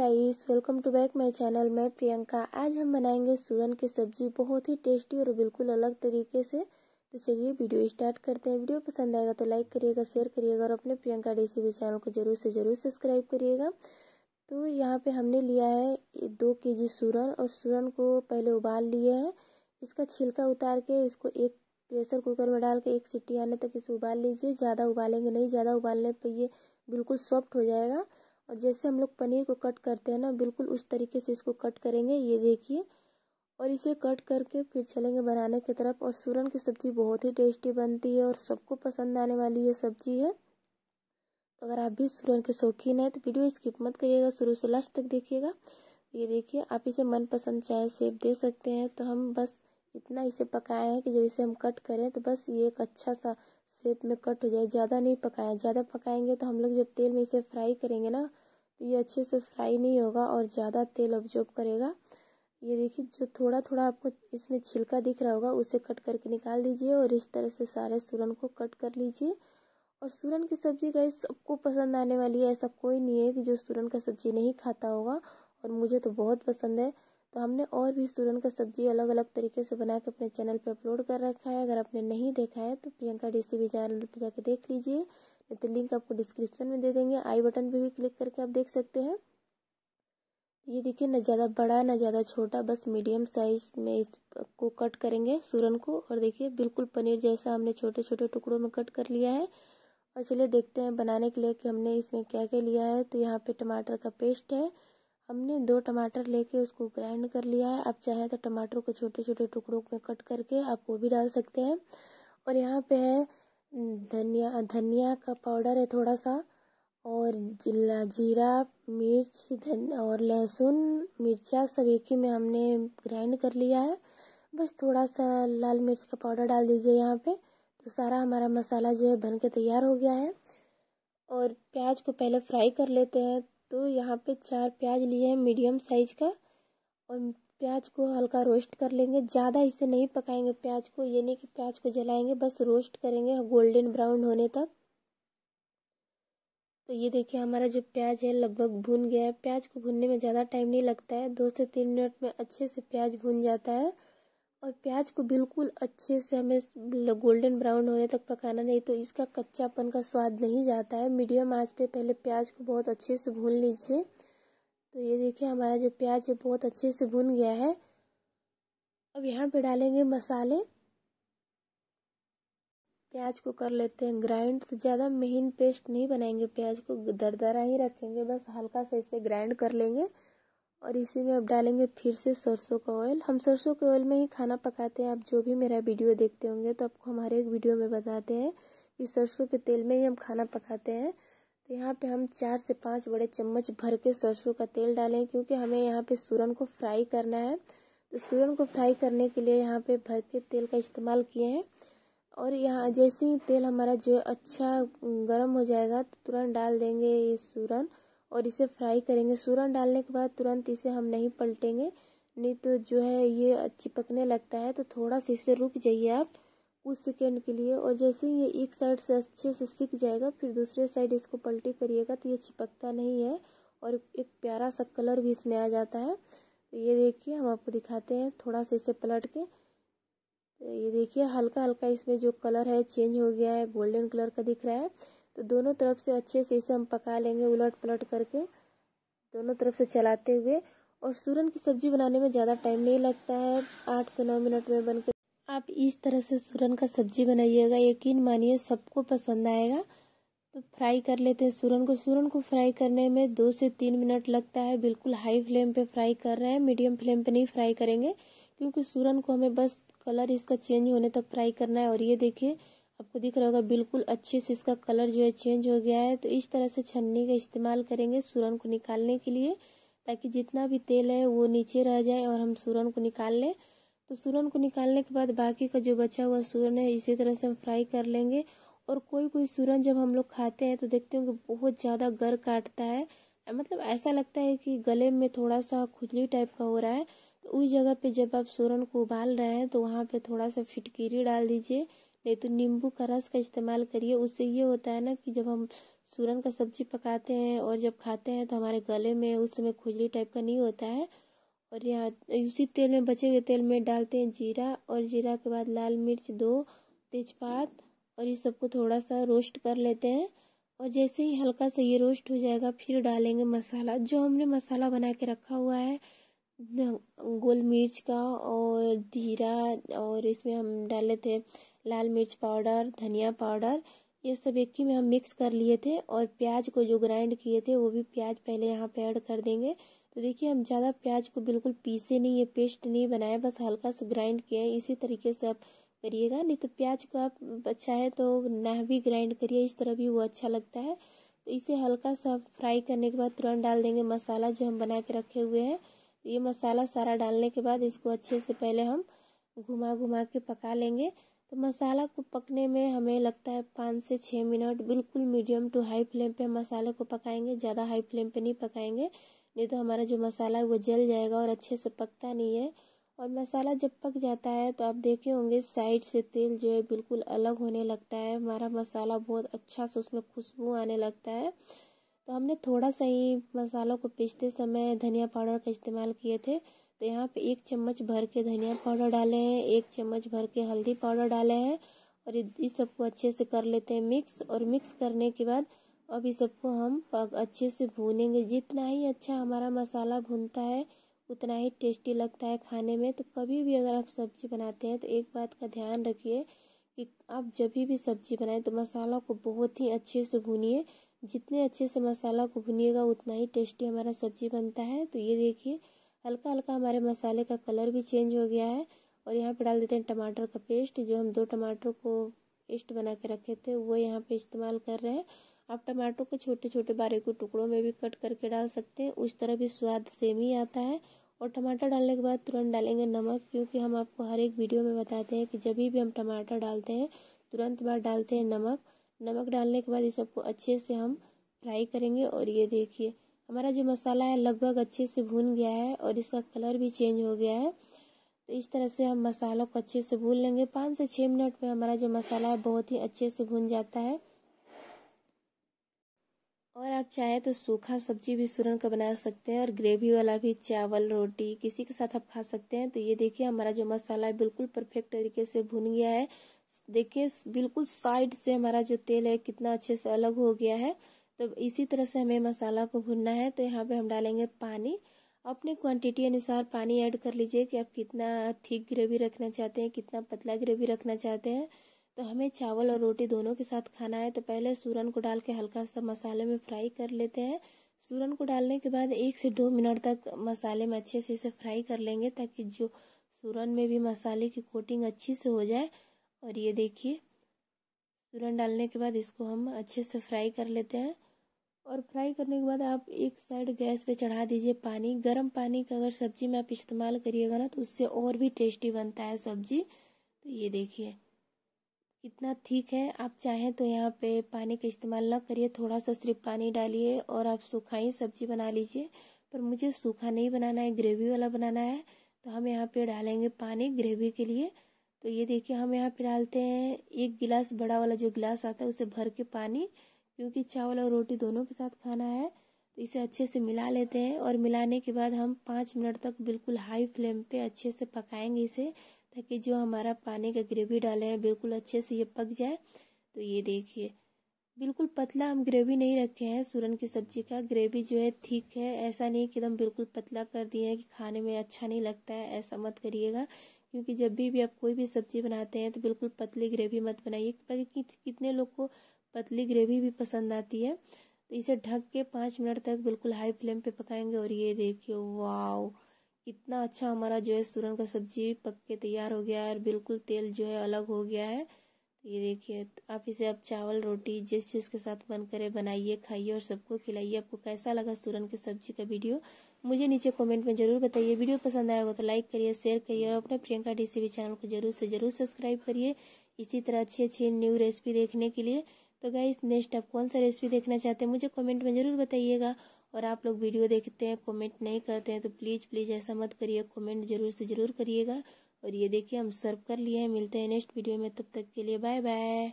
guys welcome to back my channel मैं प्रियंका आज हम बनाएंगे सूरन की सब्जी बहुत ही टेस्टी और बिल्कुल अलग तरीके से तो चलिए वीडियो स्टार्ट करते हैं वीडियो पसंद आएगा तो लाइक करिएगा शेयर करिएगा और अपने प्रियंका रेसिपी चैनल को जरूर से ज़रूर सब्सक्राइब करिएगा तो यहाँ पे हमने लिया है दो के जी सूरन और सूरन को पहले उबाल लिए है इसका छिलका उतार के इसको एक प्रेशर कुकर में डाल के एक सीटी आने तक इसे उबाल लीजिए ज़्यादा उबालेंगे नहीं ज़्यादा उबालने पर ये बिल्कुल सॉफ्ट हो जाएगा और जैसे हम लोग पनीर को कट करते हैं ना बिल्कुल उस तरीके से इसको कट करेंगे ये देखिए और इसे कट करके फिर चलेंगे बनाने की तरफ और सूरन की सब्ज़ी बहुत ही टेस्टी बनती है और सबको पसंद आने वाली ये सब्ज़ी है तो अगर आप भी सूरन के शौकीन हैं तो वीडियो स्किप मत करिएगा शुरू से लास्ट तक देखिएगा ये देखिए आप इसे मनपसंद चाहे सेब दे सकते हैं तो हम बस इतना इसे पकाए हैं कि जब इसे हम कट करें तो बस ये एक अच्छा सा सेप में कट हो जाए ज़्यादा नहीं पकाएं ज़्यादा पकाएंगे तो हम लोग जब तेल में इसे फ्राई करेंगे ना तो ये अच्छे से फ्राई नहीं होगा और ज़्यादा तेल ऑब्जॉर्ब करेगा ये देखिए जो थोड़ा थोड़ा आपको इसमें छिलका दिख रहा होगा उसे कट करके निकाल दीजिए और इस तरह से सारे सूरन को कट कर लीजिए और सूरन की सब्जी गाइस सबको पसंद आने वाली है ऐसा कोई नहीं है कि जो सूरन का सब्जी नहीं खाता होगा और मुझे तो बहुत पसंद है तो हमने और भी सूरन का सब्जी अलग अलग तरीके से बना के अपने चैनल पे अपलोड कर रखा है अगर आपने नहीं देखा है तो प्रियंका डी सी चैनल पर जाके देख लीजिए तो लिंक आपको डिस्क्रिप्शन में दे देंगे आई बटन पे भी क्लिक करके आप देख सकते हैं ये देखिए ना ज़्यादा बड़ा ना ज़्यादा छोटा बस मीडियम साइज में इसको कट करेंगे सूरन को और देखिए बिल्कुल पनीर जैसा हमने छोटे छोटे टुकड़ों में कट कर लिया है और चलिए देखते हैं बनाने के लिए कि हमने इसमें क्या क्या लिया है तो यहाँ पे टमाटर का पेस्ट है हमने दो टमाटर लेके उसको ग्राइंड कर लिया है आप चाहें तो टमाटर को छोटे छोटे टुकड़ों में कट करके आप वो भी डाल सकते हैं और यहाँ पे है धनिया धनिया का पाउडर है थोड़ा सा और जीरा मिर्च धन और लहसुन मिर्चा सब एक ही में हमने ग्राइंड कर लिया है बस थोड़ा सा लाल मिर्च का पाउडर डाल दीजिए यहाँ पे तो सारा हमारा मसाला जो है बन के तैयार हो गया है और प्याज को पहले फ्राई कर लेते हैं तो यहाँ पे चार प्याज लिए हैं मीडियम साइज का और प्याज को हल्का रोस्ट कर लेंगे ज़्यादा इसे नहीं पकाएंगे प्याज को ये नहीं कि प्याज को जलाएंगे बस रोस्ट करेंगे गोल्डन ब्राउन होने तक तो ये देखिए हमारा जो प्याज है लगभग भुन गया है प्याज को भुनने में ज़्यादा टाइम नहीं लगता है दो से तीन मिनट में अच्छे से प्याज भुन जाता है और प्याज को बिल्कुल अच्छे से हमें गोल्डन ब्राउन होने तक पकाना नहीं तो इसका कच्चापन का स्वाद नहीं जाता है मीडियम आंच पे पहले प्याज को बहुत अच्छे से भून लीजिए तो ये देखिए हमारा जो प्याज है बहुत अच्छे से भुन गया है अब यहाँ पे डालेंगे मसाले प्याज को कर लेते हैं ग्राइंड तो ज़्यादा महीन पेस्ट नहीं बनाएंगे प्याज को दरदरा ही रखेंगे बस हल्का सा इसे ग्राइंड कर लेंगे और इसी में अब डालेंगे फिर से सरसों का ऑयल हम सरसों के ऑयल में ही खाना पकाते हैं आप जो भी मेरा वीडियो देखते होंगे तो आपको हमारे एक वीडियो में बताते हैं कि सरसों के तेल में ही हम खाना पकाते हैं तो यहाँ पे हम चार से पांच बड़े चम्मच भर के सरसों का तेल डालें क्योंकि हमें यहाँ पे सूरन को फ्राई करना है तो सूरन को फ्राई करने के लिए यहाँ पे भर के तेल का इस्तेमाल किए हैं और यहाँ जैसे ही तेल हमारा जो अच्छा गर्म हो जाएगा तो तुरंत डाल देंगे ये सूरन और इसे फ्राई करेंगे सूरन डालने के बाद तुरंत इसे हम नहीं पलटेंगे नहीं तो जो है ये चिपकने लगता है तो थोड़ा सा इसे रुक जाइए आप कुछ सेकेंड के लिए और जैसे ही ये एक साइड से अच्छे से सीख जाएगा फिर दूसरे साइड इसको पलटी करिएगा तो ये चिपकता नहीं है और एक प्यारा सा कलर भी इसमें आ जाता है तो ये देखिए हम आपको दिखाते हैं थोड़ा सा इसे पलट के तो ये देखिए हल्का हल्का इसमें जो कलर है चेंज हो गया है गोल्डन कलर का दिख रहा है तो दोनों तरफ से अच्छे से इसे हम पका लेंगे उलट पलट करके दोनों तरफ से चलाते हुए और सूरन की सब्जी बनाने में ज़्यादा टाइम नहीं लगता है आठ से नौ मिनट में बनकर आप इस तरह से सूरन का सब्जी बनाइएगा यकीन मानिए सबको पसंद आएगा तो फ्राई कर लेते हैं सूरन को सूरन को फ्राई करने में दो से तीन मिनट लगता है बिल्कुल हाई फ्लेम पे फ्राई कर रहे हैं मीडियम फ्लेम पे नहीं फ्राई करेंगे क्योंकि सूरन को हमें बस कलर इसका चेंज होने तक फ्राई करना है और ये देखिए आपको दिख रहा होगा बिल्कुल अच्छे से इसका कलर जो है चेंज हो गया है तो इस तरह से छन्नी का इस्तेमाल करेंगे सूरन को निकालने के लिए ताकि जितना भी तेल है वो नीचे रह जाए और हम सूरन को निकाल लें तो सूरन को निकालने के बाद बाकी का जो बचा हुआ सूरन है इसी तरह से हम फ्राई कर लेंगे और कोई कोई सूरन जब हम लोग खाते हैं तो देखते हैं कि बहुत ज़्यादा गर काटता है मतलब ऐसा लगता है कि गले में थोड़ा सा खुजली टाइप का हो रहा है तो उस जगह पे जब आप सूरन को उबाल रहे हैं तो वहाँ पे थोड़ा सा फिटकीरी डाल दीजिए नहीं तो नींबू का रस का इस्तेमाल करिए उससे ये होता है ना कि जब हम सूरन का सब्जी पकाते हैं और जब खाते हैं तो हमारे गले में उस समय खुजली टाइप का नहीं होता है और यहाँ उसी तेल में बचे हुए तेल में डालते हैं जीरा और जीरा के बाद लाल मिर्च दो तेजपात और ये सबको थोड़ा सा रोस्ट कर लेते हैं और जैसे ही हल्का सा ये रोस्ट हो जाएगा फिर डालेंगे मसाला जो हमने मसाला बना के रखा हुआ है गोल मिर्च का और जीरा और इसमें हम डाले थे लाल मिर्च पाउडर धनिया पाउडर ये सब एक ही में हम मिक्स कर लिए थे और प्याज को जो ग्राइंड किए थे वो भी प्याज पहले यहाँ पे ऐड कर देंगे तो देखिए हम ज़्यादा प्याज को बिल्कुल पीसे नहीं है पेस्ट नहीं बनाया बस हल्का सा ग्राइंड किया है इसी तरीके से आप करिएगा नहीं तो प्याज को आप अच्छा है तो ना भी ग्राइंड करिए इस तरह भी वो अच्छा लगता है तो इसे हल्का सा फ्राई करने के बाद तुरंत डाल देंगे मसाला जो हम बना के रखे हुए हैं ये मसाला सारा डालने के बाद इसको अच्छे से पहले हम घुमा घुमा के पका लेंगे तो मसाला को पकने में हमें लगता है पाँच से छः मिनट बिल्कुल मीडियम टू हाई फ्लेम पे मसाले को पकाएंगे ज़्यादा हाई फ्लेम पे नहीं पकाएंगे नहीं तो हमारा जो मसाला है वो जल जाएगा और अच्छे से पकता नहीं है और मसाला जब पक जाता है तो आप देखे होंगे साइड से तेल जो है बिल्कुल अलग होने लगता है हमारा मसाला बहुत अच्छा से उसमें खुशबू आने लगता है तो हमने थोड़ा सा ही मसालों को पीसते समय धनिया पाउडर का इस्तेमाल किए थे तो यहाँ पे एक चम्मच भर के धनिया पाउडर डाले हैं एक चम्मच भर के हल्दी पाउडर डाले हैं और इस सबको अच्छे से कर लेते हैं मिक्स और मिक्स करने के बाद अभी सबको हम अच्छे से भूनेंगे जितना ही अच्छा हमारा मसाला भूनता है उतना ही टेस्टी लगता है खाने में तो कभी भी अगर आप सब्जी बनाते हैं तो एक बात का ध्यान रखिए कि आप जब भी सब्जी बनाएं तो मसाला को बहुत ही अच्छे से भूनिए जितने अच्छे से मसाला को भुनिएगा उतना ही टेस्टी हमारा सब्जी बनता है तो ये देखिए हल्का हल्का हमारे मसाले का कलर भी चेंज हो गया है और यहाँ पे डाल देते हैं टमाटर का पेस्ट जो हम दो टमाटर को पेस्ट बना के रखे थे वो यहाँ पे इस्तेमाल कर रहे हैं आप टमाटो को छोटे छोटे बारीक टुकड़ों में भी कट करके डाल सकते हैं उस तरह भी स्वाद सेम ही आता है और टमाटर डालने के बाद तुरंत डालेंगे नमक क्योंकि हम आपको हर एक वीडियो में बताते हैं कि जब भी हम टमाटर डालते हैं तुरंत बाद डालते हैं नमक नमक डालने के बाद इस सबको अच्छे से हम फ्राई करेंगे और ये देखिए हमारा जो मसाला है लगभग अच्छे से भून गया है और इसका कलर भी चेंज हो गया है तो इस तरह से हम मसालों को अच्छे से भून लेंगे पाँच से छः मिनट में हमारा जो मसाला है बहुत ही अच्छे से भून जाता है आप चाहे तो सूखा सब्जी भी सुरन का बना सकते हैं और ग्रेवी वाला भी चावल रोटी किसी के साथ आप खा सकते हैं तो ये देखिए हमारा जो मसाला है बिल्कुल परफेक्ट तरीके से भुन गया है देखिए बिल्कुल साइड से हमारा जो तेल है कितना अच्छे से अलग हो गया है तो इसी तरह से हमें मसाला को भुनना है तो यहाँ पे हम डालेंगे पानी अपने क्वांटिटी अनुसार पानी ऐड कर लीजिए कि आप कितना थिक ग्रेवी रखना चाहते हैं कितना पतला ग्रेवी रखना चाहते हैं तो हमें चावल और रोटी दोनों के साथ खाना है तो पहले सूरन को डाल के हल्का सा मसाले में फ्राई कर लेते हैं सूरन को डालने के बाद एक से दो मिनट तक मसाले में अच्छे से इसे फ्राई कर लेंगे ताकि जो सूरन में भी मसाले की कोटिंग अच्छी से हो जाए और ये देखिए सूरन डालने के बाद इसको हम अच्छे से फ्राई कर लेते हैं और फ्राई करने के बाद आप एक साइड गैस पे चढ़ा दीजिए पानी गर्म पानी का अगर सब्जी में आप इस्तेमाल करिएगा ना तो उससे और भी टेस्टी बनता है सब्जी तो ये देखिए कितना ठीक है आप चाहें तो यहाँ पे पानी का इस्तेमाल ना करिए थोड़ा सा सिर्फ पानी डालिए और आप सूखाई सब्जी बना लीजिए पर मुझे सूखा नहीं बनाना है ग्रेवी वाला बनाना है तो हम यहाँ पे डालेंगे पानी ग्रेवी के लिए तो ये देखिए हम यहाँ पे डालते हैं एक गिलास बड़ा वाला जो गिलास आता है उसे भर के पानी क्योंकि चावल और रोटी दोनों के साथ खाना है तो इसे अच्छे से मिला लेते हैं और मिलाने के बाद हम पाँच मिनट तक बिल्कुल हाई फ्लेम पे अच्छे से पकाएंगे इसे ताकि जो हमारा पानी का ग्रेवी डाले हैं बिल्कुल अच्छे से ये पक जाए तो ये देखिए बिल्कुल पतला हम ग्रेवी नहीं रखे हैं सूरन की सब्जी का ग्रेवी जो है ठीक है ऐसा नहीं कि एकदम बिल्कुल पतला कर दिए हैं कि खाने में अच्छा नहीं लगता है ऐसा मत करिएगा क्योंकि जब भी भी आप कोई भी सब्जी बनाते हैं तो बिल्कुल पतली ग्रेवी मत बनाइए कितने लोग को पतली ग्रेवी भी पसंद आती है तो इसे ढक के पाँच मिनट तक बिल्कुल हाई फ्लेम पे पकाएंगे और ये देखिए वाओ कितना अच्छा हमारा जो है सूरन का सब्जी पक के तैयार हो गया है और बिल्कुल तेल जो है अलग हो गया है तो ये देखिए तो आप इसे आप चावल रोटी जिस चीज़ के साथ मन करे बनाइए खाइए और सबको खिलाइए आपको कैसा लगा सूरन की सब्जी का वीडियो मुझे नीचे कमेंट में जरूर बताइए वीडियो पसंद आया होगा तो लाइक करिए शेयर करिए और अपने प्रियंका डीसीवी चैनल को जरूर से जरूर सब्सक्राइब करिए इसी तरह अच्छी अच्छी न्यू रेसिपी देखने के लिए तो गाइस नेक्स्ट आप कौन सा रेसिपी देखना चाहते हैं मुझे कमेंट में ज़रूर बताइएगा और आप लोग वीडियो देखते हैं कमेंट नहीं करते हैं तो प्लीज़ प्लीज़ ऐसा मत करिए कमेंट ज़रूर से ज़रूर करिएगा और ये देखिए हम सर्व कर लिए हैं मिलते हैं नेक्स्ट वीडियो में तब तक के लिए बाय बाय